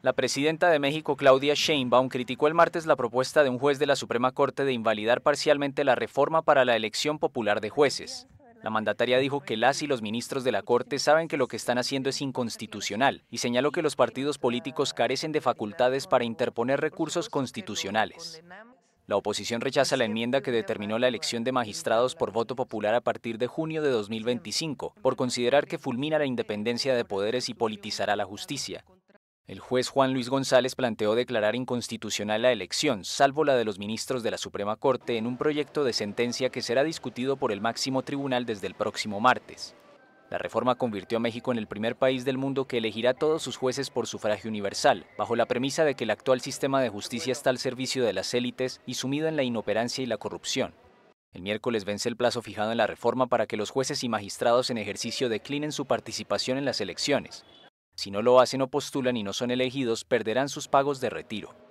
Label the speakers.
Speaker 1: La presidenta de México, Claudia Sheinbaum, criticó el martes la propuesta de un juez de la Suprema Corte de invalidar parcialmente la reforma para la elección popular de jueces. La mandataria dijo que las y los ministros de la Corte saben que lo que están haciendo es inconstitucional y señaló que los partidos políticos carecen de facultades para interponer recursos constitucionales. La oposición rechaza la enmienda que determinó la elección de magistrados por voto popular a partir de junio de 2025, por considerar que fulmina la independencia de poderes y politizará la justicia. El juez Juan Luis González planteó declarar inconstitucional la elección, salvo la de los ministros de la Suprema Corte, en un proyecto de sentencia que será discutido por el máximo tribunal desde el próximo martes. La reforma convirtió a México en el primer país del mundo que elegirá a todos sus jueces por sufragio universal, bajo la premisa de que el actual sistema de justicia está al servicio de las élites y sumido en la inoperancia y la corrupción. El miércoles vence el plazo fijado en la reforma para que los jueces y magistrados en ejercicio declinen su participación en las elecciones. Si no lo hacen o postulan y no son elegidos, perderán sus pagos de retiro.